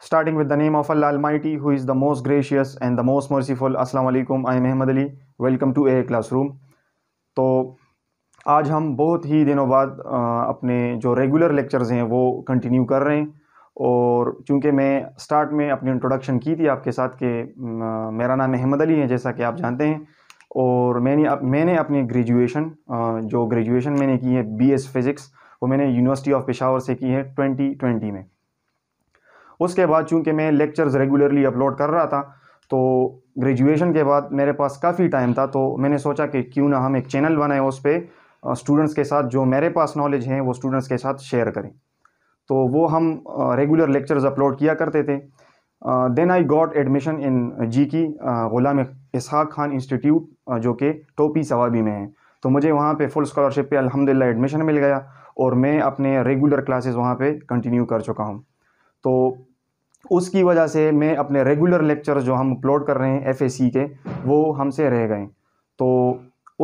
Starting with the name of Allah Almighty, who is the most gracious and the most merciful. Assalamu alaikum. I am Ahmed Ali. Welcome to A Classroom. तो आज हम बहुत ही दिनों बाद अपने जो regular lectures हैं वो continue कर रहे हैं और चूंकि मैं स्टार्ट में अपनी इंट्रोडक्शन की थी आपके साथ कि मेरा नाम अहमद अली है जैसा कि आप जानते हैं और मैंने अप, मैंने अपनी ग्रेजुएशन जो ग्रेजुएशन मैंने की है बीएस फिज़िक्स वो मैंने यूनिवर्सिटी ऑफ पेशावर से की है 2020 में उसके बाद चूंकि मैं लेक्चर्स रेगुलरली अपलोड कर रहा था तो ग्रेजुएशन के बाद मेरे पास काफ़ी टाइम था तो मैंने सोचा कि क्यों ना हम एक चैनल बनाएं उस पर स्टूडेंट्स के साथ जो मेरे पास नॉलेज है वो स्टूडेंट्स के साथ शेयर करें तो वो हम रेगुलर लेक्चर्स अपलोड किया करते थे then I got admission in जी की ग़ुलाम इसहाक खान इंस्टीट्यूट जो कि टोपी सवाबी में है तो मुझे वहाँ पे फुल स्कॉलरशिप पे अल्हम्दुलिल्लाह एडमिशन मिल गया और मैं अपने रेगुलर क्लासेस वहाँ पे कंटिन्यू कर चुका हूँ तो उसकी वजह से मैं अपने रेगुलर लेक्चर जो हम अपलोड कर रहे हैं एफ के वो हमसे रह गए तो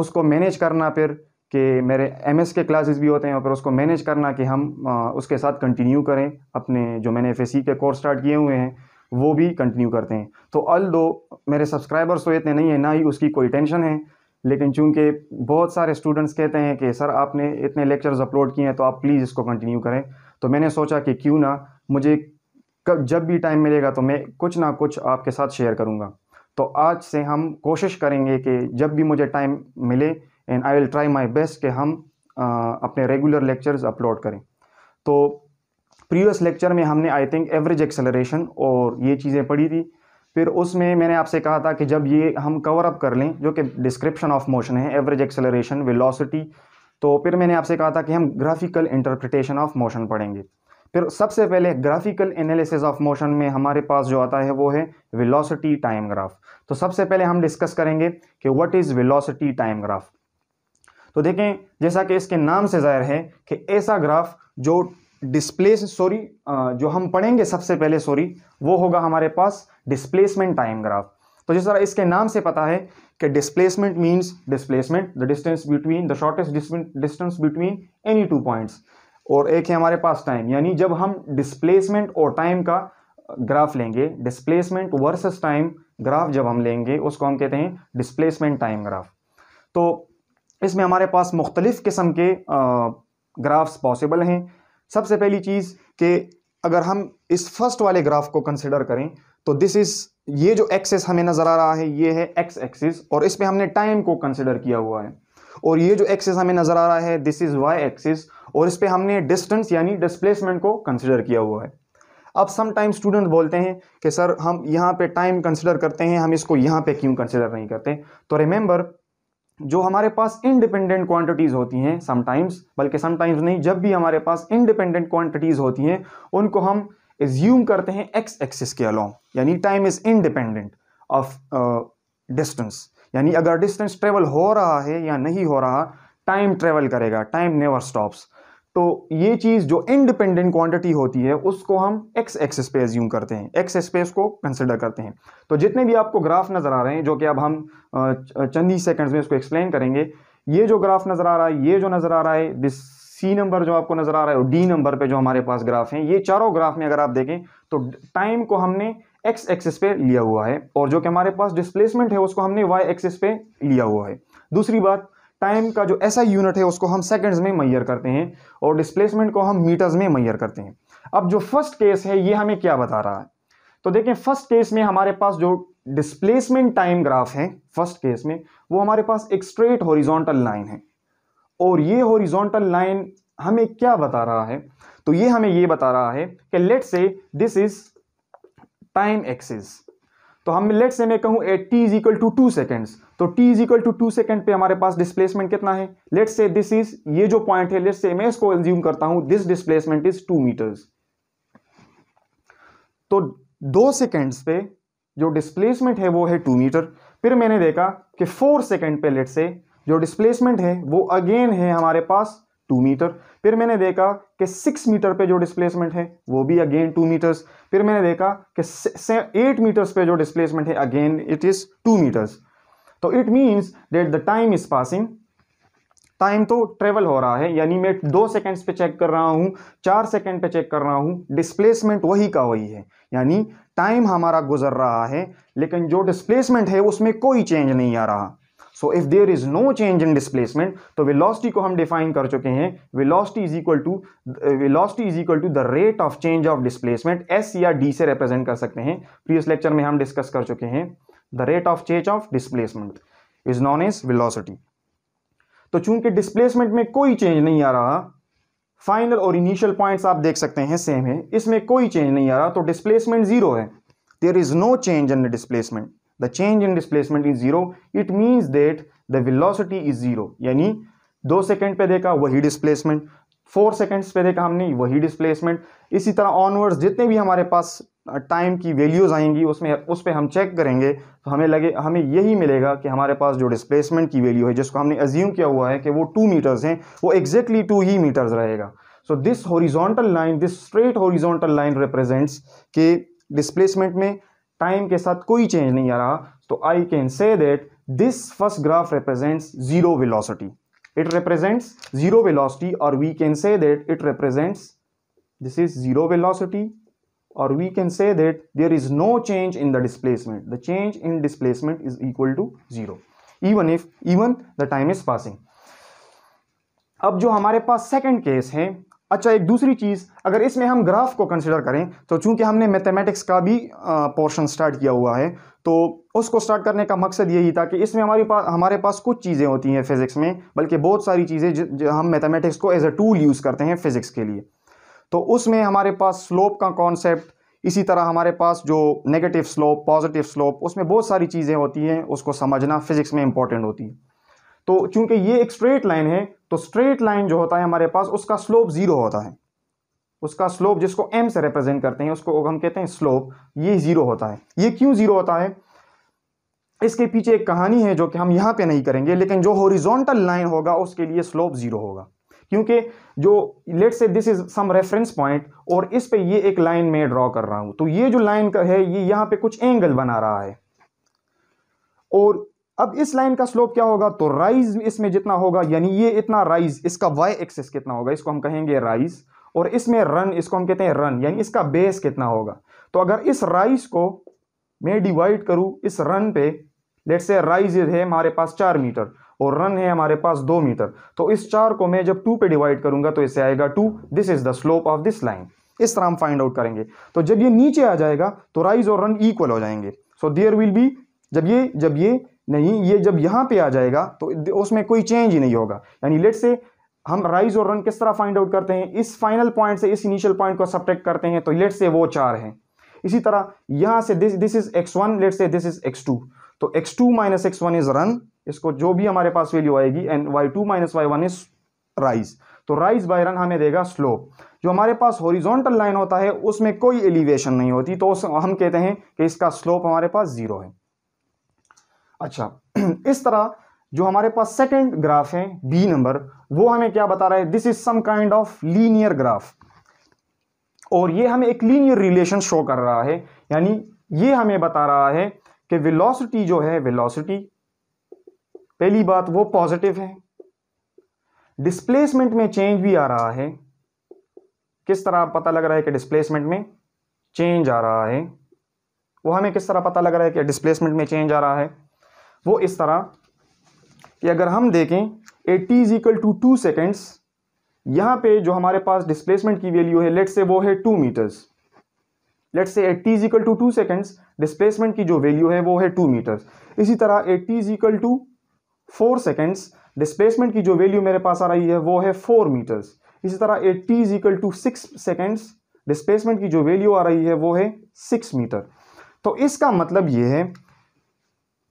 उसको मैनेज करना फिर कि मेरे एम के क्लासेस भी होते हैं और उसको मैनेज करना कि हम आ, उसके साथ कंटिन्यू करें अपने जो मैंने एफ के कोर्स स्टार्ट किए हुए हैं वो भी कंटिन्यू करते हैं तो अल दो मेरे सब्सक्राइबर्स तो इतने नहीं हैं ना ही उसकी कोई टेंशन है लेकिन चूंकि बहुत सारे स्टूडेंट्स कहते हैं कि सर आपने इतने लेक्चर्स अपलोड किए हैं तो आप प्लीज़ इसको कंटिन्यू करें तो मैंने सोचा कि क्यों ना मुझे कब जब भी टाइम मिलेगा तो मैं कुछ ना कुछ आपके साथ शेयर करूँगा तो आज से हम कोशिश करेंगे कि जब भी मुझे टाइम मिले and I will try my best कि हम आ, अपने रेगुलर लेक्चर्स अपलोड करें तो प्रीवियस लेक्चर में हमने आई थिंक एवरेज एक्सेलरेशन और ये चीज़ें पढ़ी थी फिर उसमें मैंने आपसे कहा था कि जब ये हम कवर अप कर लें जो कि डिस्क्रिप्शन ऑफ मोशन है एवरेज एक्सेलरेशन वेलोसिटी तो फिर मैंने आपसे कहा था कि हम ग्राफिकल इंटरप्रिटेशन ऑफ मोशन पढ़ेंगे फिर सबसे पहले ग्राफिकल एनालिसिस ऑफ मोशन में हमारे पास जो आता है वो है वेलोसिटी टाइम ग्राफ तो सबसे पहले हम डिस्कस करेंगे कि what is velocity time graph तो देखें जैसा कि इसके नाम से ज़ाहिर है कि ऐसा ग्राफ जो डिस्प्लेस सॉरी जो हम पढ़ेंगे सबसे पहले सॉरी वो होगा हमारे पास डिस्प्लेसमेंट टाइम ग्राफ तो जिस तरह इसके नाम से पता है कि displacement means displacement the distance between the shortest distance between any two points और एक है हमारे पास टाइम यानी जब हम डिस्प्लेसमेंट और टाइम का ग्राफ लेंगे डिस्प्लेसमेंट वर्सेस टाइम ग्राफ जब हम लेंगे उसको हम कहते हैं डिस्प्लेसमेंट टाइम ग्राफ तो इसमें हमारे पास मुख्तलिफ़ किस्म के ग्राफ्स पॉसिबल हैं सबसे पहली चीज़ कि अगर हम इस फर्स्ट वाले ग्राफ को कंसिडर करें तो दिस इज़ ये जो एक्सेस हमें नज़र आ रहा है ये है एक्स एक्सिस और इस पर हमने टाइम को कंसिडर किया हुआ है और ये जो एक्सेस हमें नज़र आ रहा है दिस इज़ वाई एक्सिस और इस पर हमने डिस्टेंस यानी डिस्प्लेसमेंट को कंसिडर किया हुआ है अब सम टाइम स्टूडेंट बोलते हैं कि सर हम यहाँ पे टाइम कंसिडर करते हैं हम इसको यहाँ पे क्यों कंसिडर नहीं करते तो रिमेंबर जो हमारे पास इंडिपेंडेंट क्वांटिटीज़ होती हैं समटाइम्स बल्कि समटाइम्स नहीं जब भी हमारे पास इंडिपेंडेंट क्वांटिटीज़ होती हैं उनको हम एज्यूम करते हैं एक्स एक्सिस के अलॉन्ग यानी time is independent of distance यानी अगर डिस्टेंस ट्रेवल हो रहा है या नहीं हो रहा टाइम ट्रेवल करेगा टाइम नेवर स्टॉप्स तो ये चीज़ जो इनडिपेंडेंट क्वांटिटी होती है उसको हम एक्स एक्सेस पे एज्यूम करते हैं एक्स स्पेस को कंसिडर करते हैं तो जितने भी आपको ग्राफ नज़र आ रहे हैं जो कि अब हम चंद ही सेकंड्स में इसको एक्सप्लेन करेंगे ये जो ग्राफ नज़र आ रहा है ये जो नज़र आ रहा है दिस सी नंबर जो आपको नज़र आ रहा है और डी नंबर पर जो हमारे पास ग्राफ हैं ये चारों ग्राफ में अगर आप देखें तो टाइम को हमने एक्स एक्सिस पे लिया हुआ है और जो कि हमारे पास डिस्प्लेसमेंट है उसको हमने वाई एक्सिस पे लिया हुआ है दूसरी बात टाइम का जो ऐसा यूनिट है उसको हम सेकंड्स में मैयर करते हैं और डिस्प्लेसमेंट को हम मीटर्स में मैयर करते हैं अब जो फर्स्ट केस है ये हमें क्या बता रहा है तो देखें फर्स्ट केस में हमारे पास जो डिस्प्लेसमेंट टाइम ग्राफ है फर्स्ट केस में वो हमारे पास एक स्ट्रेट हॉरिजोंटल लाइन है और ये हॉरिजोंटल लाइन हमें क्या बता रहा है तो ये हमें ये बता रहा है कि late say this is time axis तो हम लेट से मैं कहूँ at T is equal to two seconds तो T is equal to two second पे हमारे पास डिस्प्लेसमेंट कितना है लेट से दिस इज ये जो पॉइंट है लेट से मैं इसको एंज्यूम करता हूँ this displacement is two metres तो दो सेकेंड्स पे जो डिस्प्लेसमेंट है वो है टू मीटर फिर मैंने देखा कि फोर सेकेंड पे लेट से जो डिस्प्लेसमेंट है वो अगेन है हमारे पास टू मीटर फिर मैंने देखा कि सिक्स मीटर पे जो डिस्प्लेसमेंट है वो भी अगेन टू मीटर्स फिर मैंने देखा कि एट मीटर्स पे जो डिस्प्लेसमेंट है again it is two metres तो it means that the time is passing time तो ट्रेवल हो रहा है यानी मैं दो सेकेंड्स पे चेक कर रहा हूँ चार सेकेंड पे चेक कर रहा हूँ डिस्प्लेसमेंट वही का वही है यानी टाइम हमारा गुजर रहा है लेकिन जो डिस्प्लेसमेंट है उसमें कोई चेंज नहीं आ रहा so if there is no change in displacement तो वेलोसिटी को हम डिफाइन कर चुके हैं velocity is equal to velocity is equal to the rate of change of displacement S या डी से रिप्रेजेंट कर सकते हैं प्रीवियस लेक्चर में हम डिस्कस कर चुके हैं the rate of change of displacement is known as velocity तो चूंकि डिस्प्लेसमेंट में कोई चेंज नहीं आ रहा फाइनल और इनिशियल पॉइंट्स आप देख सकते हैं सेम है इसमें कोई चेंज नहीं आ रहा तो डिस्प्लेसमेंट जीरो है there is no change in the displacement the change in displacement is zero it means that the velocity is zero यानी दो सेकेंड पे देखा वही डिसप्लेसमेंट फोर सेकेंड्स पे देखा हमने वही डिसप्लेसमेंट इसी तरह ऑनवर्ड्स जितने भी हमारे पास टाइम की वैल्यूज़ आएंगी उसमें उस पर हम चेक करेंगे तो हमें लगे हमें यही मिलेगा कि हमारे पास जो डिस्प्लेसमेंट की वैल्यू है जिसको हमने अज्यूम किया हुआ है कि वो टू मीटर्स हैं वो एग्जैक्टली टू ही मीटर्स रहेगा so this horizontal line this straight horizontal line represents के डिस्प्लेसमेंट में टाइम के साथ कोई चेंज नहीं आ रहा तो I can say that this first graph represents zero velocity it represents zero velocity और we can say that it represents this is zero velocity और we can say that there is no change in the displacement the change in displacement is equal to zero even if even the time is passing अब जो हमारे पास second case है अच्छा एक दूसरी चीज़ अगर इसमें हम ग्राफ को कंसिडर करें तो चूंकि हमने मैथमेटिक्स का भी पोर्शन स्टार्ट किया हुआ है तो उसको स्टार्ट करने का मकसद यही था कि इसमें हमारे पास हमारे पास कुछ चीज़ें होती हैं फिज़िक्स में बल्कि बहुत सारी चीज़ें जो हम मैथमेटिक्स को एज अ टूल यूज़ करते हैं फिज़िक्स के लिए तो उसमें हमारे पास स्लोप का कॉन्सेप्ट इसी तरह हमारे पास जो नेगेटिव स्लोप पॉजिटिव स्लोप उसमें बहुत सारी चीज़ें होती हैं उसको समझना फिज़िक्स में इंपॉर्टेंट होती है तो चूंकि ये एक स्ट्रेट लाइन है तो स्ट्रेट लाइन जो होता है हमारे पास उसका स्लोप ज़ीरो होता है उसका स्लोप जिसको एम से रिप्रेजेंट करते हैं उसको हम कहते हैं स्लोप ये ज़ीरो होता है ये क्यों ज़ीरो होता है इसके पीछे एक कहानी है जो कि हम यहां पे नहीं करेंगे लेकिन जो हॉरिजॉन्टल लाइन होगा उसके लिए स्लोप ज़ीरो होगा क्योंकि जो let's say this is some reference point और इस पे ये एक लाइन में ड्रॉ कर रहा हूं तो ये जो लाइन का है ये यहां पे कुछ एंगल बना रहा है और अब इस लाइन का स्लोप क्या होगा तो राइज इसमें जितना होगा यानी ये इतना राइज इसका वाई एक्सेस कितना होगा इसको हम कहेंगे राइज और इसमें रन इसको हम कहते हैं रन यानी इसका बेस कितना होगा तो अगर इस राइज को मैं डिवाइड करूं इस रन पे लेट से राइज है हमारे पास चार मीटर और रन है हमारे पास दो मीटर तो इस चार को मैं जब टू पे डिवाइड करूंगा तो इससे आएगा टू this is the slope of this line इस तरह हम फाइंड आउट करेंगे तो जब ये नीचे आ जाएगा तो राइज और रन इक्वल हो जाएंगे सो देयर विल बी जब ये जब ये नहीं ये जब यहाँ पे आ जाएगा तो उसमें कोई चेंज ही नहीं होगा यानी लेट से हम राइज और रन किस तरह फाइंड आउट करते हैं इस फाइनल पॉइंट से इस इनिशियल पॉइंट को सब्टेक्ट करते हैं तो लेट से वो चार हैं इसी तरह यहाँ से this this is X one let's say this is X two तो X two minus X one is run इसको जो भी हमारे पास वैल्यू आएगी and Y two minus Y one is rise तो राइज बाय रन हमें देगा स्लोप जो हमारे पास हॉरिजॉन्टल लाइन होता है उसमें कोई एलिवेशन नहीं होती तो हम कहते हैं कि इसका स्लोप हमारे पास जीरो है अच्छा इस तरह जो हमारे पास सेकेंड ग्राफ है बी नंबर वो हमें क्या बता रहा है this is some kind of linear graph और ये हमें एक लीनियर रिलेशन शो कर रहा है यानी ये हमें बता रहा है कि वेलोसिटी जो है वेलोसिटी पहली बात वो पॉजिटिव है डिस्प्लेसमेंट में चेंज भी आ रहा है किस तरह पता लग रहा है कि डिस्प्लेसमेंट में चेंज आ रहा है वो हमें किस तरह पता लग रहा है कि डिस्प्लेसमेंट में चेंज आ रहा है वो इस तरह कि अगर हम देखें at T is equal to two seconds यहाँ पे जो हमारे पास डिस्प्लेसमेंट की वैल्यू है लेट से वो है two metres let say at T is equal to two seconds displacement की जो वैल्यू है वो है टू मीटर्स इसी तरह at T is equal to four seconds displacement की जो वैल्यू मेरे पास आ रही है वो है फोर मीटर्स इसी तरह at T is equal to six seconds displacement की जो वैल्यू आ रही है वो है सिक्स मीटर तो इसका मतलब ये है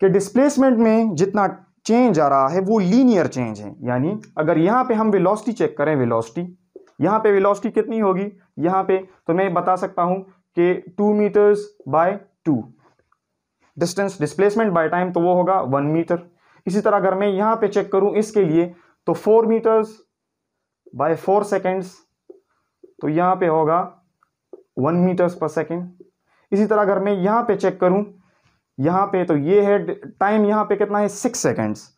कि डिस्प्लेसमेंट में जितना चेंज आ रहा है वो लीनियर चेंज है यानी अगर यहाँ पे हम वेलोसिटी चेक करें वेलोसिटी यहाँ पे वेलोसिटी कितनी होगी यहाँ पे तो मैं बता सकता हूँ कि two metres by two distance displacement by time तो वो होगा वन मीटर इसी तरह अगर मैं यहाँ पे चेक करूँ इसके लिए तो four metres by four seconds तो यहाँ पे होगा वन मीटर्स पर सेकेंड इसी तरह अगर मैं यहाँ पे चेक करूँ यहाँ पे तो ये है टाइम यहाँ पे कितना है सिक्स सेकेंड्स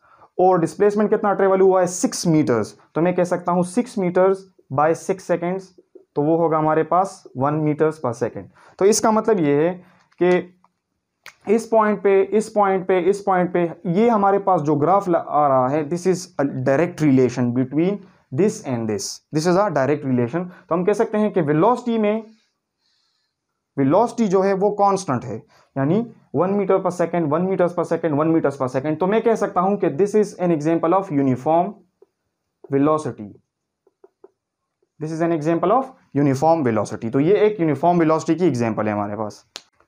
और डिस्प्लेसमेंट कितना ट्रेवल हुआ है सिक्स मीटर्स तो मैं कह सकता हूँ six metres by six seconds तो वो होगा हमारे पास वन मीटर्स पर सेकेंड तो इसका मतलब ये है कि इस पॉइंट पे इस पॉइंट पे इस पॉइंट पे ये हमारे पास जो ग्राफ आ रहा है this is a direct relation between this and this this is a direct relation तो हम कह सकते हैं कि वेलोसिटी में वेलोसिटी जो है वो कांस्टेंट है यानी one metre per second one metres per second one metre per second तो मैं कह सकता हूं कि this is an example of uniform velocity this is an example of uniform velocity तो ये एक यूनिफॉर्म विलोसिटी की एग्जाम्पल है हमारे पास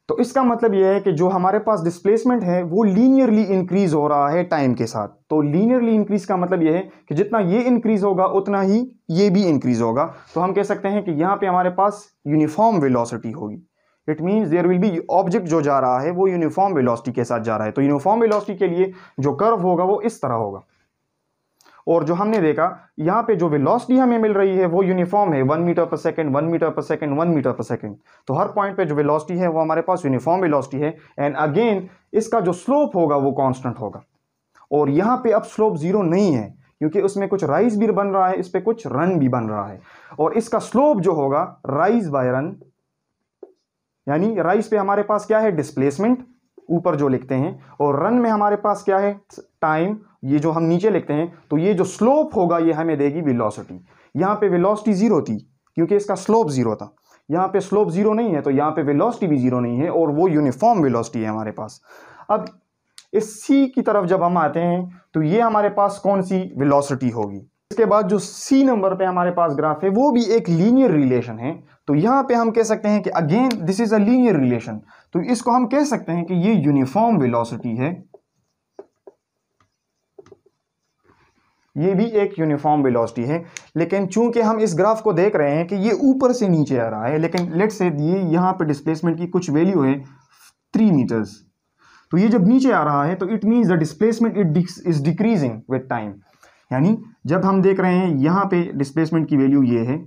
तो इसका मतलब यह है कि जो हमारे पास डिस्प्लेसमेंट है वो लीनियरली इंक्रीज हो रहा है टाइम के साथ तो लीनियरली इंक्रीज का मतलब यह है कि जितना ये इंक्रीज होगा उतना ही ये भी इंक्रीज होगा तो हम कह सकते हैं कि यहाँ पे हमारे पास यूनिफॉर्म वेलोसिटी होगी it means there will be object जो जा रहा है वो यूनिफॉर्म वेलोसिटी के साथ जा रहा है तो यूनिफॉर्म वेलोसिटी के लिए जो कर्व होगा वो इस तरह होगा और जो हमने देखा यहाँ पे जो वेलोसिटी हमें मिल रही है वो यूनिफॉर्म है one metre per second one metre per second one metre per second तो हर पॉइंट पे जो वेलोसिटी है वो हमारे पास यूनिफॉर्म वेलोसिटी है एंड अगेन इसका जो स्लोप होगा वो कांस्टेंट होगा और यहाँ पे अब स्लोप जीरो नहीं है क्योंकि उसमें कुछ राइज भी बन रहा है इस पर कुछ रन भी बन रहा है और इसका स्लोप जो होगा राइज बाय रन यानी राइस पे हमारे पास क्या है डिस्प्लेसमेंट ऊपर जो लिखते हैं और रन में हमारे पास क्या है टाइम ये जो हम नीचे लिखते हैं तो ये जो स्लोप होगा ये हमें देगी विलोसिटी यहाँ पे विलोसिटी ज़ीरो थी क्योंकि इसका स्लोप ज़ीरो था यहाँ पे स्लोप ज़ीरो नहीं है तो यहाँ पे वेलोसिटी भी ज़ीरो नहीं है और वो यूनिफॉर्म वेलोसिटी है हमारे पास अब इस सी की तरफ जब हम आते हैं तो ये हमारे पास कौन सी वेलोसिटी होगी इसके बाद जो सी नंबर पे हमारे पास ग्राफ है वो भी एक लीनियर रिलेशन है तो यहाँ पे हम कह सकते हैं कि again this is uh relation तो इसको हम कह सकते हैं कि ये यूनिफॉर्म वेलोसिटी है ये भी एक यूनिफॉर्म वेलोसिटी है लेकिन चूंकि हम इस ग्राफ को देख रहे हैं कि ये ऊपर से नीचे आ रहा है लेकिन लेट से ये यहां पे डिस्प्लेसमेंट की कुछ वैल्यू है थ्री मीटर्स तो ये जब नीचे आ रहा है तो it means the displacement it is decreasing with time यानी जब हम देख रहे हैं यहाँ पे डिस्प्लेसमेंट की वैल्यू ये है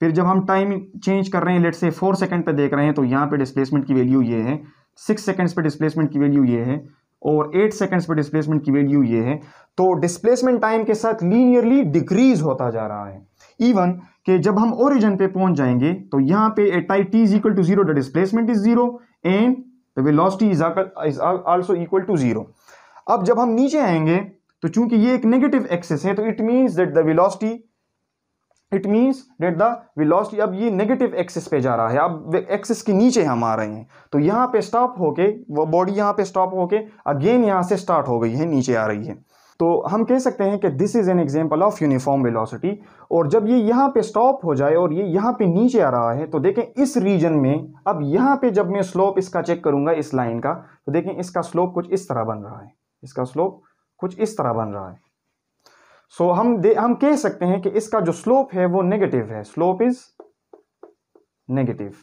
फिर जब हम टाइम चेंज कर रहे हैं लेट से फोर सेकेंड पे देख रहे हैं तो यहाँ पे डिस्प्लेसमेंट की वैल्यू ये है सिक्स सेकेंड्स पे डिस्प्लेसमेंट की वैल्यू ये है और एट सेकेंड्स पे डिस्प्लेसमेंट की वैल्यू ये है तो डिस्प्लेसमेंट टाइम के साथ लीनियरली डिक्रीज होता जा रहा है इवन कि जब हम ओरिजिन पे पहुंच जाएंगे तो यहाँ पे at I T is equal to zero displacement is zero and the velocity is also equal to zero अब जब हम नीचे आएंगे तो चूंकि ये एक नेगेटिव एक्सेस है तो it means that the velocity it means that the velocity अब ये नेगेटिव एक्सेस पे जा रहा है अब एक्सेस के नीचे हम आ रहे हैं तो यहाँ पे स्टॉप होके वो बॉडी यहाँ पे स्टॉप होके अगेन यहाँ से स्टार्ट हो गई है नीचे आ रही है तो हम कह सकते हैं कि this is an example of uniform velocity और जब ये यहाँ पे स्टॉप हो जाए और ये यहाँ पे नीचे आ रहा है तो देखें इस रीजन में अब यहाँ पे जब मैं स्लोप इसका चेक करूँगा इस लाइन का तो देखें इसका स्लोप कुछ इस तरह बन रहा है इसका स्लोप कुछ इस तरह बन रहा है सो so, हम दे हम कह सकते हैं कि इसका जो स्लोप है वो नेगेटिव है स्लोप इज नेगेटिव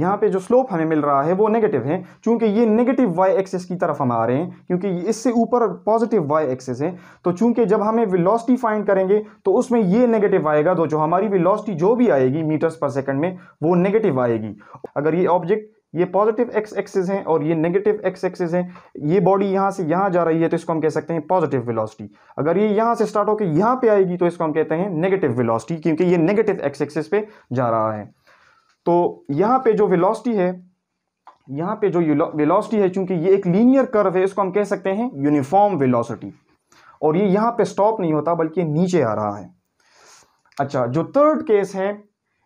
यहां पे जो स्लोप हमें मिल रहा है वो नेगेटिव है क्योंकि ये नेगेटिव वाई एक्सेस की तरफ हम आ रहे हैं क्योंकि इससे ऊपर पॉजिटिव वाई एक्सेस है तो चूंकि जब हमें वेलोसिटी फाइंड करेंगे तो उसमें ये नेगेटिव आएगा तो जो हमारी वेलोसिटी जो भी आएगी मीटर्स पर सेकंड में वो नेगेटिव आएगी अगर ये ऑब्जेक्ट ये पॉजिटिव एक्स एक्सेस हैं और ये नेगेटिव एक्स एक्सेस हैं ये बॉडी यहाँ से यहाँ जा रही है तो इसको हम कह सकते हैं पॉजिटिव विलॉसिटी अगर ये यहाँ से स्टार्ट होकर यहाँ पे आएगी तो इसको हम कहते हैं नेगेटिव विलॉसिटी क्योंकि ये नेगेटिव एक्स एक्सेस पे जा रहा है तो यहाँ पे जो विलॉसिटी है यहाँ पे जो विलॉसिटी है चूंकि ये एक लीनियर कर्व है इसको हम कह सकते हैं यूनिफॉर्म विलॉसिटी और ये यहाँ पे स्टॉप नहीं होता बल्कि नीचे आ रहा है अच्छा जो थर्ड केस है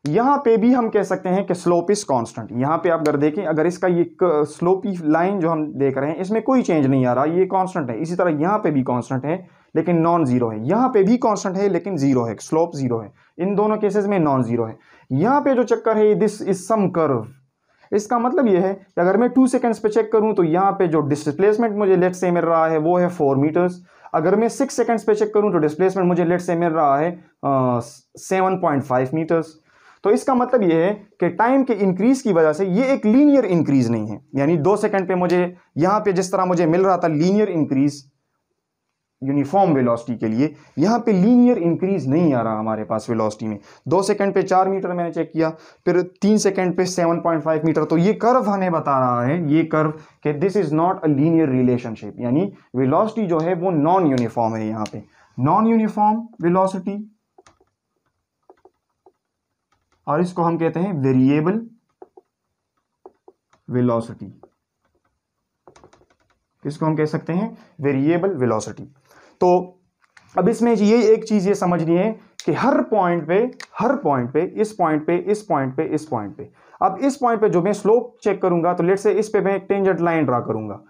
यहां पे भी हम कह सकते हैं कि स्लोप इज़ कांस्टेंट यहां पे आप अगर देखें अगर इसका ये स्लोपी लाइन जो हम देख रहे हैं इसमें कोई चेंज नहीं आ रहा ये कांस्टेंट है इसी तरह यहां पे भी कांस्टेंट है लेकिन नॉन ज़ीरो है यहां पे भी कांस्टेंट है लेकिन ज़ीरो है स्लोप ज़ीरो है इन दोनों केसेस में नॉन ज़ीरो है यहां पर जो चक्कर है दिस इज सम कर्व इसका मतलब यह है कि अगर मैं टू सेकेंड्स पे चेक करूँ तो यहां पर जो डिसप्लेसमेंट मुझे लेट से मिल रहा है वो है फोर मीटर्स अगर मैं सिक्स सेकेंड्स पे चेक करूँ तो डिस्प्लेसमेंट मुझे लेट से मिल रहा है सेवन पॉइंट फाइव मीटर्स तो इसका मतलब ये है कि टाइम के इंक्रीज़ की वजह से ये एक लीनियर इंक्रीज़ नहीं है यानी दो सेकंड पे मुझे यहाँ पे जिस तरह मुझे मिल रहा था लीनियर इंक्रीज़ यूनिफॉर्म वेलोसिटी के लिए यहाँ पे लीनियर इंक्रीज नहीं आ रहा हमारे पास वेलोसिटी में दो सेकंड पे चार मीटर मैंने चेक किया फिर तीन सेकंड पे सेवन पॉइंट फाइव मीटर तो ये कर्व हमें बता रहा है ये कर्व कि this is not a linear relationship यानी वेलोसिटी जो है वो नॉन यूनिफॉर्म है यहाँ पे नॉन यूनिफॉर्म वेलोसिटी और इसको हम कहते हैं वेरिएबल वेलोसिटी इसको हम कह सकते हैं वेरिएबल वेलोसिटी तो अब इसमें ये एक चीज़ ये समझनी है कि हर पॉइंट पे हर पॉइंट पे इस पॉइंट पे इस पॉइंट पे इस पॉइंट पे अब इस पॉइंट पे जो मैं स्लोप चेक करूंगा तो लेट से इस पे मैं एक टेंजेंट लाइन ड्रा करूंगा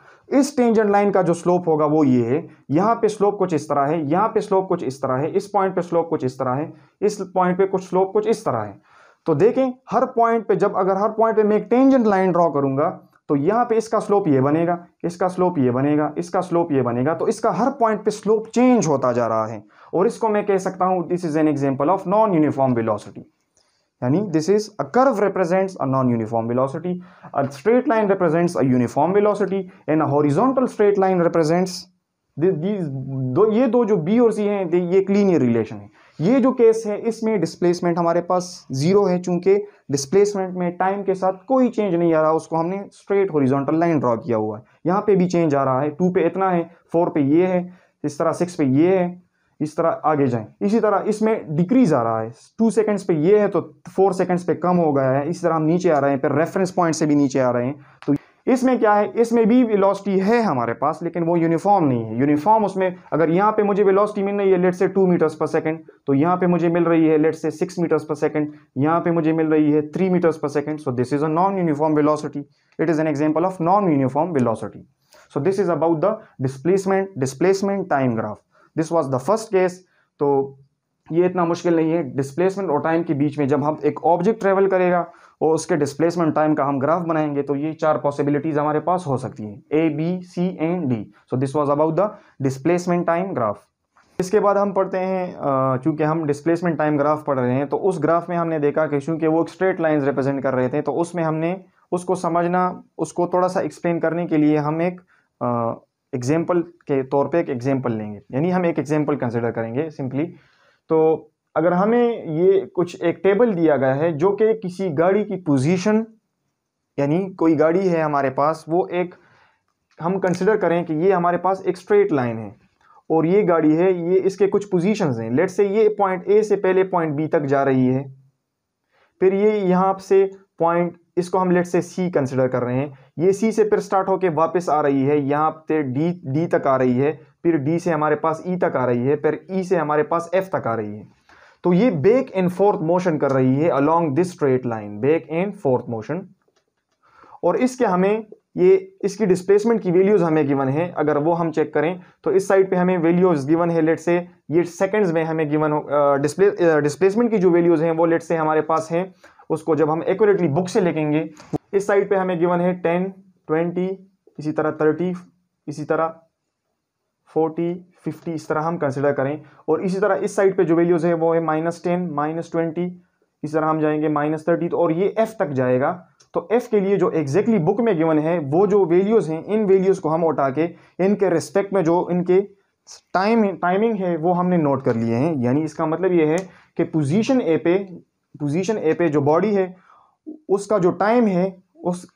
इस टेंजेंट लाइन का जो स्लोप होगा वो ये है यहां पे स्लोप कुछ इस तरह है यहां पे स्लोप कुछ इस तरह है इस पॉइंट पे स्लोप कुछ इस तरह है इस पॉइंट पे कुछ स्लोप कुछ इस तरह है तो देखें हर पॉइंट पे जब अगर हर पॉइंट पे मैं एक टेंजेंट लाइन ड्रॉ करूंगा तो यहां पे इसका स्लोप ये बनेगा इसका स्लोप ये बनेगा इसका स्लोप ये बनेगा तो इसका हर पॉइंट पे स्लोप चेंज होता जा रहा है और इसको मैं कह सकता हूं this is an example of non uniform velocity यानी this is a curve represents a non uniform velocity a straight line represents a uniform velocity and a horizontal straight line represents दो ये दो जो बी और सी हैं ये cleaner relation है ये जो केस है इसमें डिस्प्लेसमेंट हमारे पास ज़ीरो है चूंकि डिस्प्लेसमेंट में टाइम के साथ कोई चेंज नहीं आ रहा उसको हमने स्ट्रेट हॉरिजॉन्टल लाइन ड्रॉ किया हुआ है यहाँ पे भी चेंज आ रहा है टू पे इतना है फोर पे ये है इस तरह सिक्स पे ये है इस तरह आगे जाए इसी तरह इसमें डिक्रीज आ रहा है टू सेकेंड्स पे ये है तो फोर सेकेंड्स पे कम हो गया है इसी तरह हम नीचे आ रहे हैं फिर रेफरेंस पॉइंट से भी नीचे आ रहे हैं तो इसमें क्या है इसमें भी वेलोसिटी है हमारे पास लेकिन वो यूनिफॉर्म नहीं है यूनिफॉर्म उसमें अगर यहाँ पे मुझे वेलोसिटी मिल रही है लेट से टू मीटर्स पर सेकंड तो यहाँ पे मुझे मिल रही है लेट से सिक्स मीटर्स पर सेकंड यहाँ पे मुझे मिल रही है three metres per second so this is a non uniform velocity it is an example of non uniform velocity so this is about the displacement displacement time graph this was the first case तो ये इतना मुश्किल नहीं है displacement और time के बीच में जब हम एक ऑब्जेक्ट ट्रेवल करेगा और उसके डिस्प्लेसमेंट टाइम का हम ग्राफ बनाएंगे तो ये चार पॉसिबिलिटीज़ हमारे पास हो सकती हैं A B C and D so this was about the displacement time graph इसके बाद हम पढ़ते हैं चूँकि हम डिस्प्लेसमेंट टाइम ग्राफ पढ़ रहे हैं तो उस ग्राफ में हमने देखा कि चूँकि वो स्ट्रेट लाइन्स रिप्रेजेंट कर रहे थे तो उसमें हमने उसको समझना उसको थोड़ा सा एक्सप्लेन करने के लिए हम एक एग्ज़ाम्पल के तौर पर एक एग्ज़ाम्पल लेंगे यानी हम एक एग्ज़ाम्पल कंसिडर करेंगे सिंपली तो अगर हमें ये कुछ एक टेबल दिया गया है जो कि किसी गाड़ी की पोजीशन यानी कोई गाड़ी है हमारे पास वो एक हम कंसिडर करें कि ये हमारे पास एक स्ट्रेट लाइन है और ये गाड़ी है ये इसके कुछ पोजीशंस हैं लेट से ये पॉइंट ए से पहले पॉइंट बी तक जा रही है फिर ये यहाँ से पॉइंट इसको हम लेट से सी कंसिडर कर रहे हैं ये सी से फिर स्टार्ट होकर वापस आ रही है यहाँ पे डी डी तक आ रही है फिर डी से हमारे पास ई e तक आ रही है फिर ई e से हमारे पास एफ तक आ रही है तो ये बेक इन फोर्थ मोशन कर रही है along this straight line back and forth motion और इसके हमें ये इसकी डिस्प्लेसमेंट की वैल्यूज़ हमें गिवन है अगर वो हम चेक करें तो इस साइड पे हमें वैल्यूज़ गिवन है लेट से ये सेकंड्स में हमें गिवन डिस्प्लेसमेंट की जो वैल्यूज़ हैं वो लेट से हमारे पास हैं उसको जब हम एक्यूरेटली बुक से लिखेंगे इस साइड पे हमें गिवन है टेन ट्वेंटी इसी तरह थर्टी इसी तरह फोर्टी फिफ्टी इस तरह हम कंसिडर करें और इसी तरह इस साइड पे जो वैल्यूज़ है वो है माइनस टेन माइनस ट्वेंटी इस तरह हम जाएंगे माइनस थर्टी तो और ये एफ़ तक जाएगा तो एफ़ के लिए जो एग्जैक्टली exactly बुक में गिवन है वो जो वैल्यूज़ हैं इन वैल्यूज़ को हम उठा के इनके रिस्पेक्ट में जो इनके टाइम टाइमिंग है वो हमने नोट कर लिए हैं यानी इसका मतलब ये है कि पोजीशन ए पे पोजीशन ए पे जो बॉडी है उसका जो टाइम है उस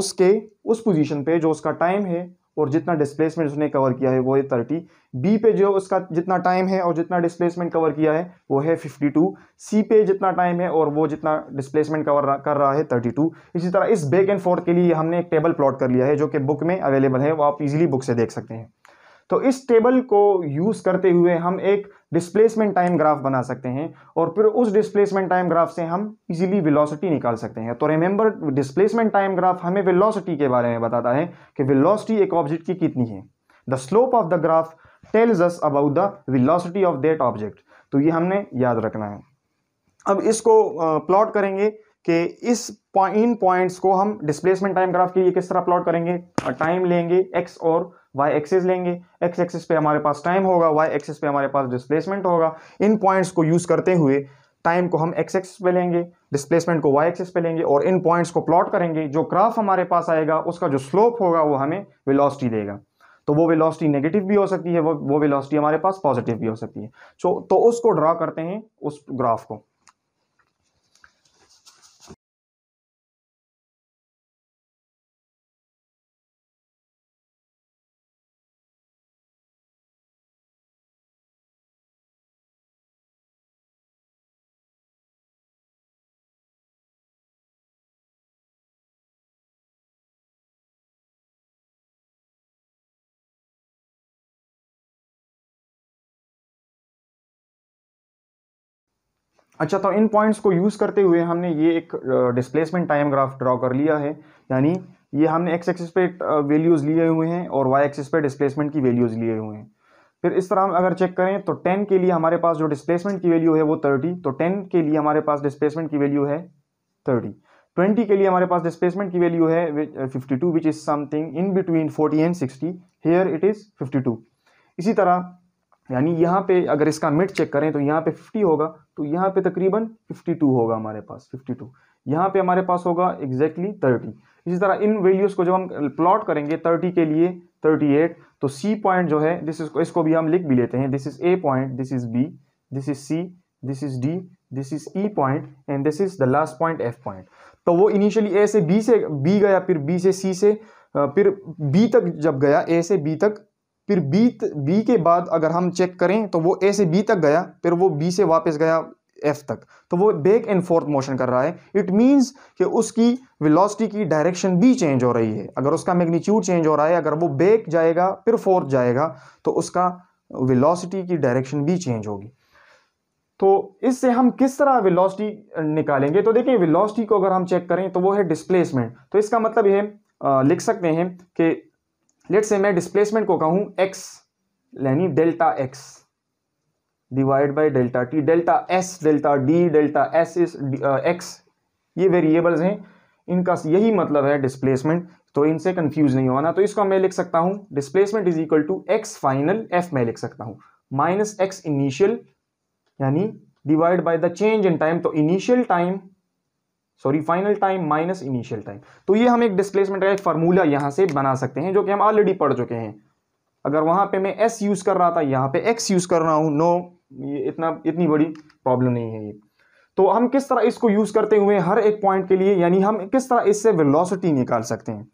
उसके उस पोजीशन पे जो उसका टाइम है और जितना डिस्प्लेसमेंट उसने कवर किया है वो है थर्टी बी पे जो उसका जितना टाइम है और जितना डिस्प्लेसमेंट कवर किया है वो है फिफ्टी टू सी पे जितना टाइम है और वो जितना डिस्प्लेसमेंट कवर कर रहा है थर्टी टू इसी तरह इस बैक एंड फोर्थ के लिए हमने एक टेबल प्लॉट कर लिया है जो कि बुक में अवेलेबल है वो आप इजिली बुक से देख सकते हैं तो इस टेबल को यूज़ करते हुए हम एक डिस्प्लेसमेंट टाइम ग्राफ बना सकते हैं और फिर उस डिस्प्लेसमेंट टाइम ग्राफ से हम इजीली वेलोसिटी निकाल सकते हैं तो रिमेंबर डिस्प्लेसमेंट टाइम ग्राफ हमें वेलोसिटी के बारे में बताता है कि वेलोसिटी एक ऑब्जेक्ट की कितनी है the slope of the graph tells us about the velocity of that object तो ये हमने याद रखना है अब इसको प्लॉट करेंगे कि इस इन पॉइंट्स को हम डिस्प्लेसमेंट टाइम ग्राफ के लिए किस तरह प्लॉट करेंगे टाइम लेंगे एक्स और वाई एक्सेस लेंगे एक्स एक्सेस पे हमारे पास टाइम होगा वाई एक्सेस पे हमारे पास डिस्प्लेसमेंट होगा इन पॉइंट्स को यूज़ करते हुए टाइम को हम एक्स एक्सेस पे लेंगे डिस्प्लेसमेंट को वाई एक्सेस पे लेंगे और इन पॉइंट्स को प्लॉट करेंगे जो ग्राफ हमारे पास आएगा उसका जो स्लोप होगा वो हमें वेलोसिटी देगा तो वो वेलोसिटी नेगेटिव भी हो सकती है वो वो वेलोसिटी हमारे पास पॉजिटिव भी हो सकती है सो तो उसको ड्रा करते हैं उस ग्राफ को अच्छा तो इन पॉइंट्स को यूज़ करते हुए हमने ये एक डिस्प्लेसमेंट टाइम ग्राफ ड्रॉ कर लिया है यानी ये हमने एक्स एक्सिस पे वैल्यूज़ लिए हुए हैं और वाई एक्सिस पे डिस्प्लेसमेंट की वैल्यूज़ लिए हुए हैं फिर इस तरह हम अगर चेक करें तो टेन के लिए हमारे पास जो डिस्प्लेसमेंट की वैल्यू है वो थर्टी तो टेन के लिए हमारे पास डिस्प्लेसमेंट की वैल्यू है थर्टी ट्वेंटी के लिए हमारे पास डिस्प्लेसमेंट की वैल्यू है fifty two which is something in between forty and sixty here it is fifty two इसी तरह यानी यहाँ पे अगर इसका मिड चेक करें तो यहाँ पे 50 होगा तो यहाँ पे तकरीबन 52 होगा हमारे पास 52 यहाँ पे हमारे पास होगा एग्जैक्टली exactly 30 इसी तरह इन वैल्यूज़ को जब हम प्लॉट करेंगे 30 के लिए 38 तो सी पॉइंट जो है दिस इज इसको भी हम लिख भी लेते हैं this is A point this is B this is C this is D this is E point and this is the last point F point तो वो इनिशियली ए से बी से बी गया फिर बी से सी से फिर बी तक जब गया ए से बी तक फिर बी बी के बाद अगर हम चेक करें तो वो ए से बी तक गया फिर वो बी से वापस गया एफ तक तो वो बैक एंड फोर्थ मोशन कर रहा है इट मीन्स कि उसकी वेलोसिटी की डायरेक्शन भी चेंज हो रही है अगर उसका मैग्नीट्यूड चेंज हो रहा है अगर वो बैक जाएगा फिर फोर्थ जाएगा तो उसका वेलोसिटी की डायरेक्शन भी चेंज होगी तो इससे हम किस तरह वेलोसिटी निकालेंगे तो देखिए वेलोसिटी को अगर हम चेक करें तो वो है डिस्प्लेसमेंट तो इसका मतलब ये लिख सकते हैं कि लेट से मैं डिस्प्लेसमेंट को कहूँ एक्स यानी delta X divide by delta T delta S delta D delta S इस एक्स ये वेरिएबल्स हैं इनका यही मतलब है डिस्प्लेसमेंट तो इनसे कंफ्यूज नहीं होना तो इसको मैं लिख सकता हूँ displacement is equal to X final F मैं लिख सकता हूँ माइनस एक्स इनिशियल यानी divide by the change in time तो initial time sorry final time minus initial time तो ये हम एक डिस्प्लेसमेंट का एक फार्मूला यहाँ से बना सकते हैं जो कि हम ऑलरेडी पढ़ चुके हैं अगर वहाँ पे मैं एस यूज़ कर रहा था यहाँ पे एक्स यूज़ कर रहा हूँ नो ये इतना इतनी बड़ी प्रॉब्लम नहीं है ये तो हम किस तरह इसको यूज़ करते हुए हर एक पॉइंट के लिए यानी हम किस तरह इससे वेलोसिटी निकाल सकते हैं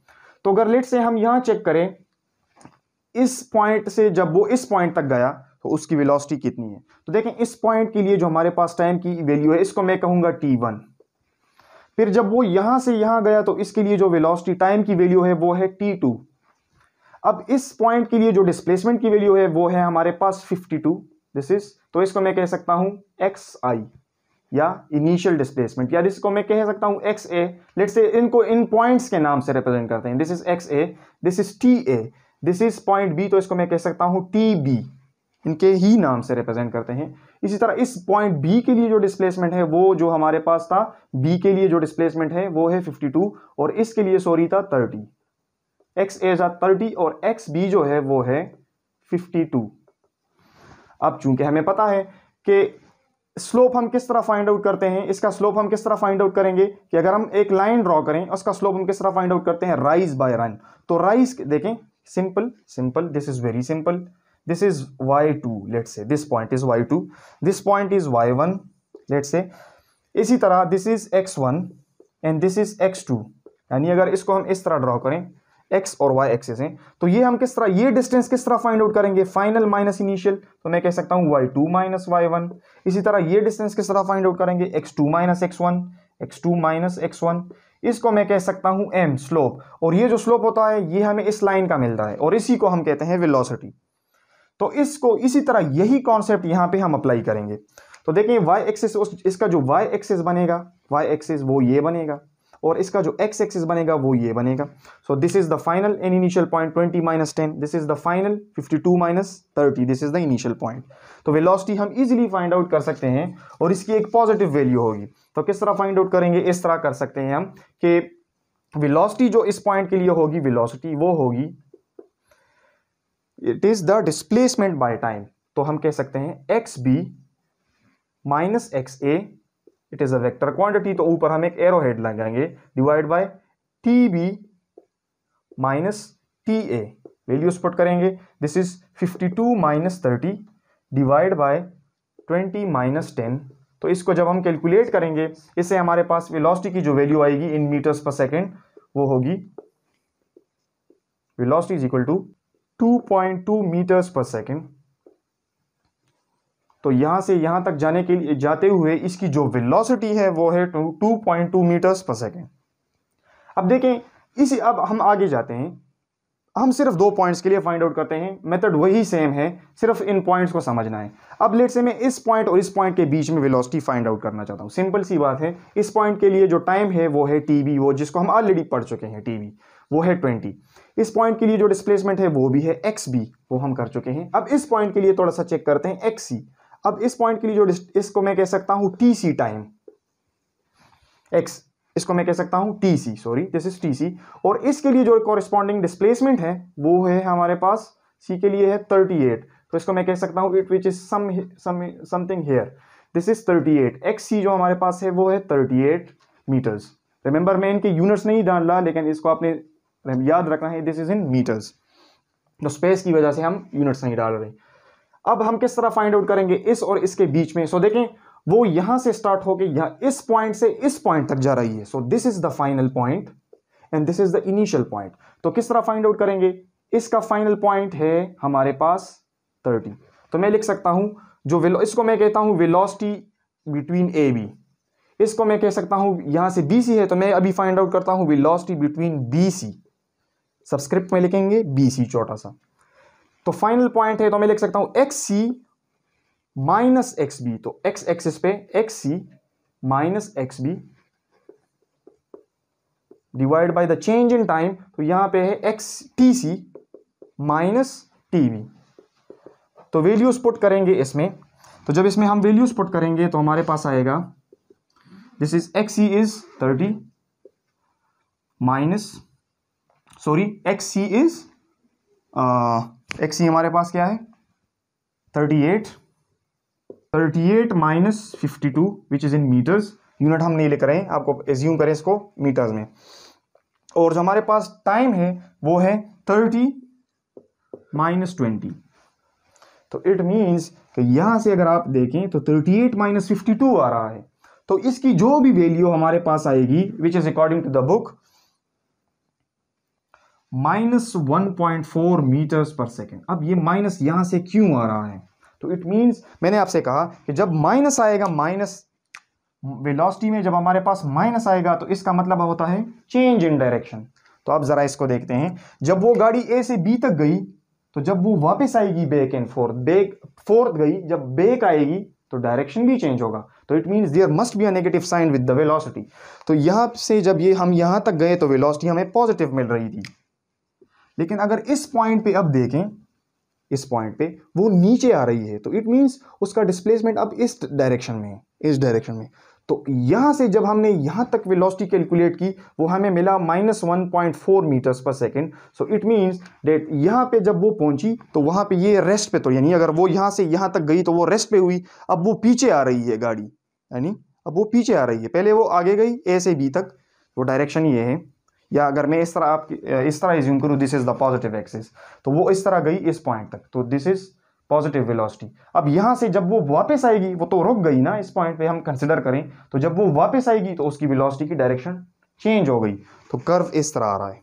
तो अगर लेट से हम यहाँ चेक करें इस पॉइंट से जब वो इस पॉइंट तक गया तो उसकी वेलोसिटी कितनी है तो देखें इस पॉइंट के लिए जो हमारे पास टाइम की वैल्यू है इसको मैं कहूँगा टी वन फिर जब वो यहां से यहां गया तो इसके लिए जो वेलोसिटी टाइम की वैल्यू है वो है टी टू अब इस पॉइंट के लिए जो डिस्प्लेसमेंट की वैल्यू है वो है हमारे पास 52 दिस इज तो इसको मैं कह सकता हूं एक्स आई या इनिशियल डिस्प्लेसमेंट या जिसको मैं कह सकता हूं एक्स ए लेट से इनको इन पॉइंट्स के नाम से रिप्रेजेंट करते हैं this is X A this is T A this is point B तो इसको मैं कह सकता हूं टी बी इनके ही नाम से रिप्रेजेंट करते हैं इसी तरह इस पॉइंट बी के लिए जो डिस्प्लेसमेंट है वो जो हमारे पास था बी के लिए जो डिस्प्लेसमेंट है वो है टू और इसके लिए सॉरी था थर्टी एक्स ए था थर्टी और एक्स बी जो है वो है टू अब चूंकि हमें पता है कि स्लोप हम किस तरह फाइंड आउट करते हैं इसका स्लोप हम किस तरह फाइंड आउट करेंगे कि अगर हम एक लाइन ड्रॉ करें उसका स्लोप हम किस तरह फाइंड आउट करते हैं राइज बाय रन तो राइज देखें simple simple this is very simple this is y2 let's say this point is y2 this point is y1 let's say इसी तरह this is X one and this is X two यानी अगर इसको हम इस तरह draw करें x और वाई एक्सेस हैं तो ये हम किस तरह ये डिस्टेंस किस तरह फाइंड आउट करेंगे फाइनल माइनस इनिशियल तो मैं कह सकता हूँ Y two minus Y one इसी तरह ये डिस्टेंस किस तरह फाइंड आउट करेंगे X two minus X one X two minus X one इसको मैं कह सकता हूँ एम स्लोप और ये जो स्लोप होता है ये हमें इस लाइन का मिलता है और इसी को हम कहते हैं विलोसिटी तो इसको इसी तरह यही कॉन्सेप्ट यहाँ पे हम अप्लाई करेंगे तो देखिए वाई एक्सिस इसका जो वाई एक्सिस बनेगा वाई एक्सिस वो ये बनेगा और इसका जो एक्स एक्सिस बनेगा वो ये बनेगा so this is the final and initial point twenty minus ten this is the final fifty two minus thirty this is the initial point तो वेलोसिटी हम इजीली फाइंड आउट कर सकते हैं और इसकी एक पॉजिटिव वैल्यू होगी तो किस तरह फाइंड आउट करेंगे इस तरह कर सकते हैं हम कि वेलोसिटी जो इस पॉइंट के लिए होगी वेलोसिटी वो होगी it is the displacement by time तो हम कह सकते हैं X B minus X A it is a vector quantity तो ऊपर हम एक एरो हेड लगाएंगे divide by T B minus T A values put करेंगे this is 52 minus thirty divide by 20 minus ten तो इसको जब हम कैलकुलेट करेंगे इससे हमारे पास वेलोसिटी की जो वैल्यू आएगी इन मीटर्स पर सेकेंड वो होगी velocity is equal to 2.2 metres per second तो यहां से यहां तक जाने के लिए जाते हुए इसकी जो वेलोसिटी है वो है 2.2 मीटर्स पर सेकेंड अब देखें इस अब हम आगे जाते हैं हम सिर्फ दो पॉइंट्स के लिए फाइंड आउट करते हैं मेथड वही सेम है सिर्फ इन पॉइंट्स को समझना है अब लेट से मैं इस पॉइंट और इस पॉइंट के बीच में वेलोसिटी फाइंड आउट करना चाहता हूं सिंपल सी बात है इस पॉइंट के लिए जो टाइम है वो है टीवी वो जिसको हम ऑलरेडी पढ़ चुके हैं टीवी वो है ट्वेंटी इस पॉइंट के लिए जो डिस्प्लेसमेंट है वो भी है एक्स बी वो हम कर चुके हैं अब इस पॉइंट के लिए थोड़ा सा चेक करते हैं एक्स सी अब इस पॉइंट के लिए जो इसको मैं कह सकता हूं टी सी टाइम एक्स इसको मैं कह सकता हूं T C sorry this is T C और इसके लिए जो कॉरेस्पॉन्डिंग डिस्प्लेसमेंट है वो है हमारे पास सी के लिए है थर्टी एट तो इसको मैं कह सकता हूं it which is something here this is thirty eight X C जो हमारे पास है वो है थर्टी एट मीटर्स रिमेंबर मैं इनके यूनिट्स नहीं डाल रहा लेकिन इसको आपने याद रखना है दिस इज़ इन मीटर्स तो स्पेस की वजह से हम यूनिट्स नहीं डाल रहे अब हम किस तरह फाइंड आउट करेंगे इस और इसके बीच में सो देखें वो यहां से स्टार्ट होकर यहां इस पॉइंट से इस पॉइंट तक जा रही है so this is the final point and this is the initial point तो किस तरह फाइंड आउट करेंगे इसका फाइनल पॉइंट है हमारे पास थर्टी तो मैं लिख सकता हूं जो इसको मैं कहता हूं वेलोसिटी बिटवीन ए बी इसको मैं कह सकता हूं यहां से बी सी है तो मैं अभी फाइंड आउट करता हूं velocity between B C subscript में लिखेंगे बी सी छोटा सा तो फाइनल पॉइंट है तो मैं लिख सकता हूं X C minus X B तो एक्स एक्सिस पे X C minus X B divide by the change in time तो यहां पे है X T C minus T तो वैल्यूज पुट करेंगे इसमें तो जब इसमें हम वैल्यूज पुट करेंगे तो हमारे पास आएगा this is X C is thirty minus sorry X C is X C हमारे पास क्या है thirty eight thirty eight minus fifty two which is in metres unit हम नहीं लेकर आए आपको एज्यूम करें इसको मीटर्स में और जो हमारे पास टाइम है वो है थर्टी माइनस ट्वेंटी तो इट मीन्स कि यहां से अगर आप देखें तो thirty eight minus fifty two आ रहा है तो इसकी जो भी वैल्यू हमारे पास आएगी which is according to the book minus one point four metres per second अब ये माइनस यहाँ से क्यों आ रहा है तो इट मीन्स मैंने आपसे कहा कि जब माइनस आएगा माइनस वेलोसिटी में जब हमारे पास माइनस आएगा तो इसका मतलब होता है चेंज इन डायरेक्शन तो आप ज़रा इसको देखते हैं जब वो गाड़ी ए से बी तक गई तो जब वो वापस आएगी back and forth back forth गई जब बैक आएगी तो डायरेक्शन भी चेंज होगा तो it means there must be a negative sign with the velocity तो यहाँ से जब ये हम यहाँ तक गए तो वेलोसिटी हमें पॉजिटिव मिल रही थी लेकिन अगर इस पॉइंट पे अब देखें इस पॉइंट पे वो नीचे आ रही है तो इट मीन्स उसका डिस्प्लेसमेंट अब इस डायरेक्शन में है इस डायरेक्शन में तो यहाँ से जब हमने यहाँ तक वेलोसिटी कैलकुलेट की वो हमें मिला minus one point four metres per second so it means that यहाँ पे जब वो पहुंची तो वहां पे ये रेस्ट पे तो यानी अगर वो यहाँ से यहाँ तक गई तो वो रेस्ट पे हुई अब वो पीछे आ रही है गाड़ी यानी अब वो पीछे आ रही है पहले वो आगे गई ए से बी तक वो तो डायरेक्शन ये है या अगर मैं इस तरह आपकी इस तरह एज्यूम करूँ this is the positive axis तो वो इस तरह गई इस पॉइंट तक तो दिस इज़ पॉजिटिव वेलोसिटी अब यहाँ से जब वो वापस आएगी वो तो रुक गई ना इस पॉइंट पे हम कंसिडर करें तो जब वो वापस आएगी तो उसकी वेलोसिटी की डायरेक्शन चेंज हो गई तो कर्व इस तरह आ रहा है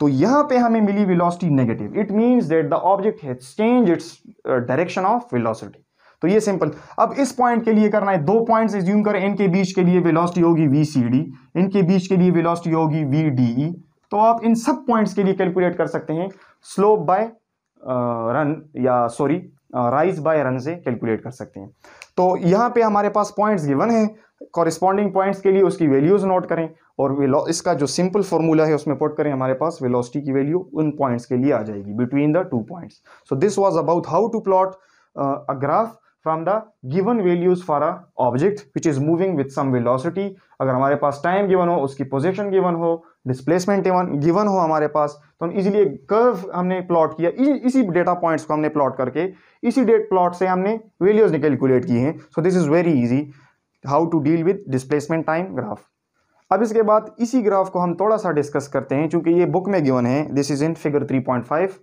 तो यहाँ पे हमें मिली velocity negative it means that the object has change its direction of velocity तो ये सिंपल अब इस पॉइंट के लिए करना है दो पॉइंट्स एज्यूम करें इनके बीच के लिए वेलोसिटी होगी वी सी डी इनके बीच के लिए वेलोसिटी होगी वी डी ई तो आप इन सब पॉइंट्स के लिए कैलकुलेट कर सकते हैं स्लोप बाय रन या सॉरी राइज बाय रन से कैलकुलेट कर सकते हैं तो यहाँ पे हमारे पास पॉइंट्स गिवन है कॉरिस्पॉन्डिंग पॉइंट्स के लिए उसकी वैल्यूज़ नोट करें और इसका जो सिंपल फॉर्मूला है उसमें पुट करें हमारे पास वेलोसिटी की वैल्यू उन पॉइंट्स के लिए आ जाएगी between the two points so this was about how to plot a graph from the given values for a object which is moving with some velocity अगर हमारे पास टाइम गिवन हो उसकी पोजिशन गिवन हो डिस्प्लेसमेंट गिवन हो हमारे पास तो हम इजीली कर्व हमने प्लॉट किया इसी डेटा पॉइंट्स को हमने प्लॉट करके इसी डेट प्लॉट से हमने वैल्यूज ने कैलकुलेट किए हैं so this is very easy how to deal with displacement time graph अब इसके बाद इसी ग्राफ को हम थोड़ा सा डिस्कस करते हैं क्योंकि ये बुक में गिवन है this is in figure three point five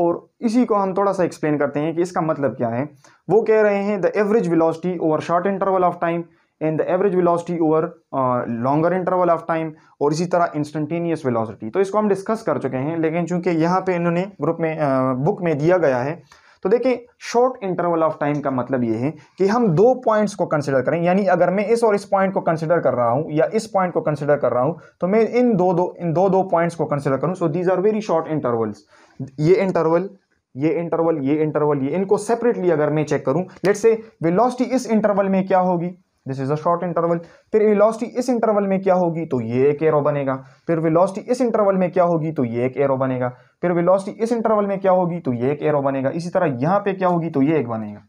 और इसी को हम थोड़ा सा एक्सप्लेन करते हैं कि इसका मतलब क्या है वो कह रहे हैं the average velocity over short interval of time and the average velocity over longer interval of time और इसी तरह इंस्टेंटेनियस विलॉसिटी तो इसको हम डिस्कस कर चुके हैं लेकिन चूंकि यहाँ पे इन्होंने ग्रुप में बुक uh, में दिया गया है तो देखिए शॉर्ट इंटरवल ऑफ टाइम का मतलब ये है कि हम दो पॉइंट्स को कंसिडर करें यानी अगर मैं इस और इस पॉइंट को कंसिडर कर रहा हूँ या इस पॉइंट को कंसिडर कर रहा हूँ तो मैं इन दो दो इन दो दो पॉइंट्स को कंसिडर करूँ so these are very short intervals ये इंटरवल ये इंटरवल ये इंटरवल ये इनको सेपरेटली अगर मैं चेक करूं लेट से वेलोसिटी इस इंटरवल में क्या होगी this is a short interval फिर वेलोसिटी इस इंटरवल में क्या होगी तो ये एक एरो बनेगा फिर वेलोसिटी इस इंटरवल में क्या होगी तो ये एक एरो बनेगा फिर वेलोसिटी इस इंटरवल में क्या होगी तो ये एक एरो बनेगा इसी तरह यहाँ पे क्या होगी तो ये एक बनेगा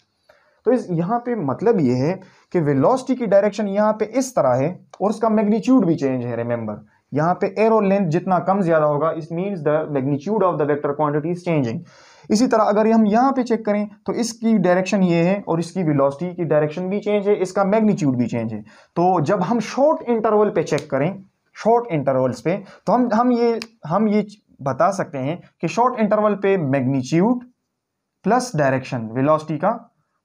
तो इस यहाँ पे मतलब ये है कि वेलोसिटी की डायरेक्शन यहाँ पे इस तरह है और उसका मैग्नीट्यूड भी चेंज है रिमेंबर यहाँ पे एरो लेंथ जितना कम ज्यादा होगा इस means the magnitude of the vector quantity is changing इसी तरह अगर हम यहाँ पे चेक करें तो इसकी डायरेक्शन ये है और इसकी वेलोसिटी की डायरेक्शन भी चेंज है इसका मैग्नीट्यूड भी चेंज है तो जब हम शॉर्ट इंटरवल पे चेक करें शॉर्ट इंटरवल्स पे तो हम हम ये हम ये बता सकते हैं कि शॉर्ट इंटरवल पे मैग्नीट्यूड प्लस डायरेक्शन वेलोसिटी का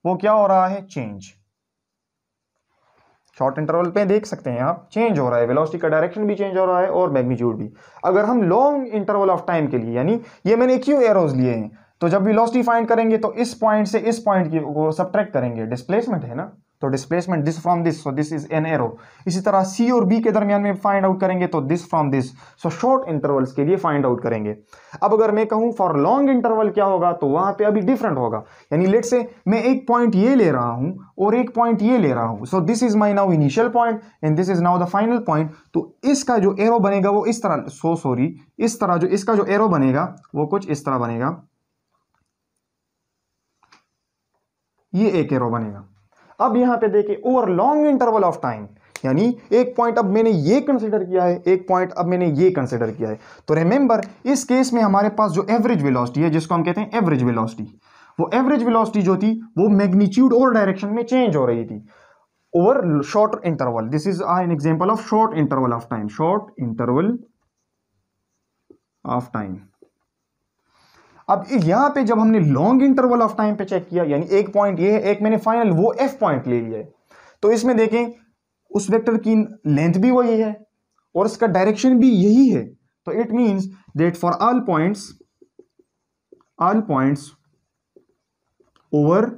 वो क्या हो रहा है चेंज शॉर्ट इंटरवल पे देख सकते हैं आप चेंज हो रहा है वेलोसिटी का डायरेक्शन भी चेंज हो रहा है और मैग्नीट्यूड भी अगर हम लॉन्ग इंटरवल ऑफ टाइम के लिए यानी ये मैंने क्यों एरोज लिए हैं तो जब वेलोसिटी फाइंड करेंगे तो इस पॉइंट से इस पॉइंट की वो सब्ट्रैक्ट करेंगे डिस्प्लेसमेंट है ना तो displacement this from this so this is an arrow इसी तरह सी और बी के दरमियान में फाइंड आउट करेंगे तो this from this so short intervals के लिए फाइंड आउट करेंगे अब अगर मैं कहूं फॉर लॉन्ग इंटरवल क्या होगा तो वहां पे अभी डिफरेंट होगा यानी लेट से मैं एक पॉइंट ये ले रहा हूं और एक पॉइंट ये ले रहा हूं so this is my now initial point and this is now the final point तो इसका जो एरो बनेगा वो इस तरह सो so सॉरी इस तरह जो इसका जो एरो बनेगा वो कुछ इस तरह बनेगा ये एक एरो बनेगा अब यहां पे देखिए over long interval of time यानी एक पॉइंट अब मैंने ये कंसिडर किया है एक पॉइंट अब मैंने ये कंसिडर किया है तो रिमेंबर इस केस में हमारे पास जो एवरेज वेलोसिटी है जिसको हम कहते हैं एवरेज वेलोसिटी वो एवरेज वेलोसिटी जो थी वो मैग्नीट्यूड और डायरेक्शन में चेंज हो रही थी over short interval this is an example of short interval of time short interval of time अब यहां पे जब हमने लॉन्ग इंटरवल ऑफ टाइम पे चेक किया यानी एक पॉइंट ये है एक मैंने फाइनल वो एफ पॉइंट ले लिया है तो इसमें देखें उस वेक्टर की लेंथ भी वही है और उसका डायरेक्शन भी यही है तो it means that for all points all points over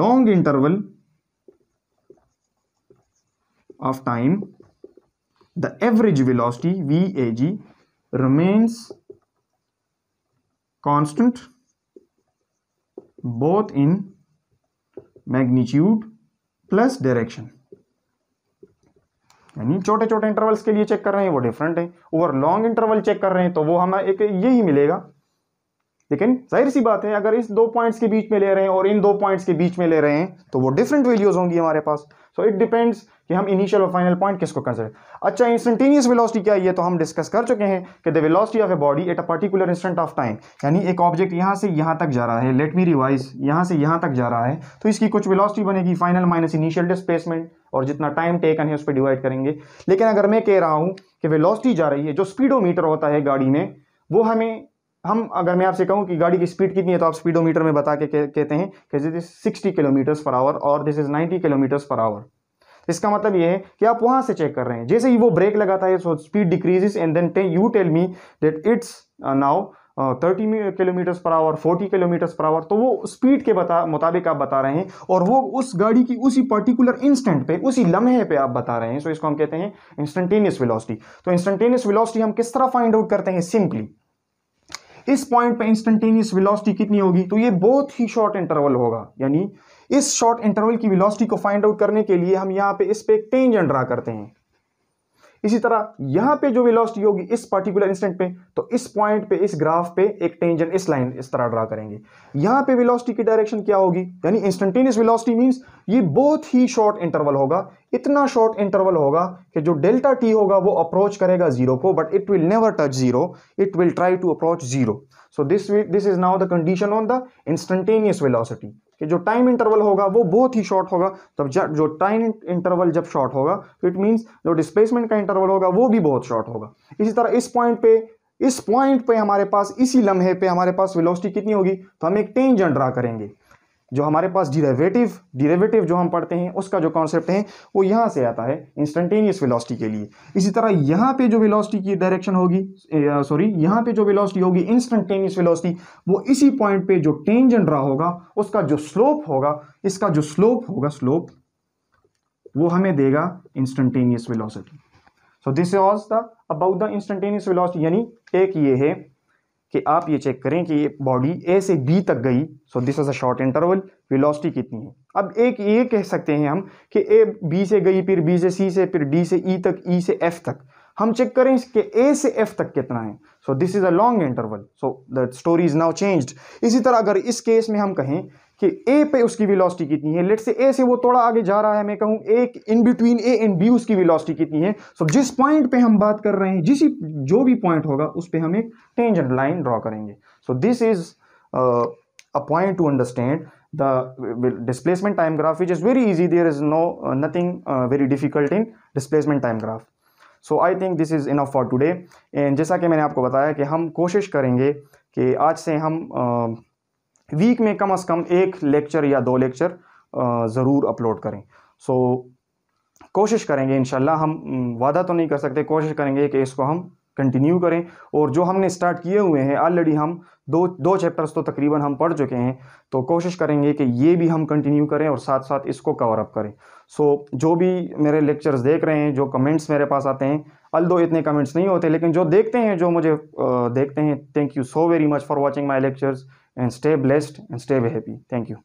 long interval of time the average velocity V A G remains constant both in magnitude plus direction यानी छोटे छोटे इंटरवल्स के लिए चेक कर रहे हैं वो डिफरेंट है ओवर लॉन्ग इंटरवल चेक कर रहे हैं तो वो हमें एक यही मिलेगा लेकिन जाहिर सी बात है अगर इस दो पॉइंट्स के बीच में ले रहे हैं और इन दो पॉइंट्स के बीच में ले रहे हैं तो वो डिफरेंट वैल्यूज होंगी हमारे पास सो इट डिपेंड्स कि हम इनिशियल और फाइनल पॉइंट किसको कंसिडर अच्छा इंस्टेंटेनियस वेलोसिटी क्या है तो हम डिस्कस कर चुके हैं कि the velocity of a body at a particular instant of time यानी एक ऑब्जेक्ट यहाँ से यहाँ तक जा रहा है लेट मी रिवाइज यहाँ से यहाँ तक जा रहा है तो इसकी कुछ वेलोसिटी बनेगी फाइनल माइनस इनिशियल डिस्प्लेसमेंट और जितना टाइम टेकन है उस पर डिवाइड करेंगे लेकिन अगर मैं कह रहा हूँ कि वेलॉसिटी जा रही है जो स्पीडोमीटर होता है गाड़ी में वो हमें हम अगर मैं आपसे कहूं कि गाड़ी की स्पीड कितनी है तो आप स्पीडोमीटर में बता के कहते हैं कि this is sixty kilometres per hour और this is ninety kilometres per hour इसका मतलब ये है कि आप वहां से चेक कर रहे हैं जैसे ही वो ब्रेक लगाता है so speed decreases and then you tell me that it's now thirty kilometres per hour forty kilometres per hour तो वो स्पीड के बता मुताबिक आप बता रहे हैं और वो उस गाड़ी की उसी पर्टिकुलर इंस्टेंट पे उसी लम्हे पे आप बता रहे हैं सो so इसको हम कहते हैं इंस्टेंटेनियस वेलोसिटी तो इंस्टेंटेनियस वेलोसिटी हम किस तरह फाइंड आउट करते हैं सिंपली इस पॉइंट पे इंस्टेंटेनियस वेलोसिटी कितनी होगी तो ये बहुत ही शॉर्ट इंटरवल होगा यानी इस शॉर्ट इंटरवल की वेलोसिटी को फाइंड आउट करने के लिए हम यहाँ पे इस पे एक टेंजेंट ड्रा करते हैं इसी तरह यहां पे जो वेलोसिटी होगी इस पर्टिकुलर इंस्टेंट पे तो इस पॉइंट पे इस ग्राफ पे एक टेंजेंट इस लाइन इस तरह ड्रा करेंगे यहां पे वेलोसिटी की डायरेक्शन क्या होगी यानी इंस्टेंटेनियस वेलोसिटी मींस ये बहुत ही शॉर्ट इंटरवल होगा इतना शॉर्ट इंटरवल होगा कि जो डेल्टा टी होगा वो अप्रोच करेगा जीरो को but it will never touch zero it will try to approach zero so this this is now the condition on the instantaneous velocity कि जो टाइम इंटरवल होगा वो बहुत ही शॉर्ट होगा तब जब जो टाइम इंटरवल जब शॉर्ट होगा तो इट मीन्स जो डिस्प्लेसमेंट का इंटरवल होगा वो भी बहुत शॉर्ट होगा इसी तरह इस पॉइंट पे इस पॉइंट पे हमारे पास इसी लम्हे पे हमारे पास वेलोसिटी कितनी होगी तो हम एक टेंजेंट ड्रा करेंगे जो हमारे पास डिरेवेटिव डिरेवेटिव जो हम पढ़ते हैं उसका जो कॉन्सेप्ट है वो यहाँ से आता है इंस्टेंटेनियस वेलोसिटी के लिए इसी तरह यहाँ पे जो वेलोसिटी की डायरेक्शन होगी सॉरी यहाँ पे जो वेलोसिटी होगी इंस्टेंटेनियस वेलोसिटी वो इसी पॉइंट पे जो टेंजन रहा होगा उसका जो स्लोप होगा इसका जो स्लोप होगा स्लोप वो हमें देगा instantaneous velocity so this was the about the instantaneous velocity यानी एक ये है कि आप ये चेक करें कि ये बॉडी ए से बी तक गई so this is a short interval velocity कितनी है अब एक ये कह सकते हैं हम कि ए बी से गई फिर बी से सी से फिर डी से ई e तक ई e से एफ तक हम चेक करें कि ए से एफ तक कितना है so this is a long interval so the story is now changed इसी तरह अगर इस केस में हम कहें कि ए पे उसकी वेलोसिटी कितनी है लेट से ए से वो थोड़ा आगे जा रहा है मैं कहूँ A in between A and B उसकी वेलोसिटी कितनी है सो so, जिस पॉइंट पे हम बात कर रहे हैं जिस जो भी पॉइंट होगा उस पर हम एक टेंजेंट लाइन ड्रॉ करेंगे so this is a point to understand the displacement time graph is very easy easy is no nothing very difficult in very difficult in so I think this is enough for today and जैसा कि मैंने आपको बताया कि हम कोशिश करेंगे कि आज से हम uh, वीक में कम से कम एक लेक्चर या दो लेक्चर ज़रूर अपलोड करें सो so, कोशिश करेंगे इन हम वादा तो नहीं कर सकते कोशिश करेंगे कि इसको हम कंटिन्यू करें और जो हमने स्टार्ट किए हुए हैं ऑलरेडी हम दो दो चैप्टर्स तो तकरीबन हम पढ़ चुके हैं तो कोशिश करेंगे कि ये भी हम कंटिन्यू करें और साथ साथ इसको कवर अप करें सो so, जो भी मेरे लेक्चर्स देख रहे हैं जो कमेंट्स मेरे पास आते हैं अल दो इतने कमेंट्स नहीं होते लेकिन जो देखते हैं जो मुझे देखते हैं thank you so very much for watching my lectures and stay blessed and stay happy thank you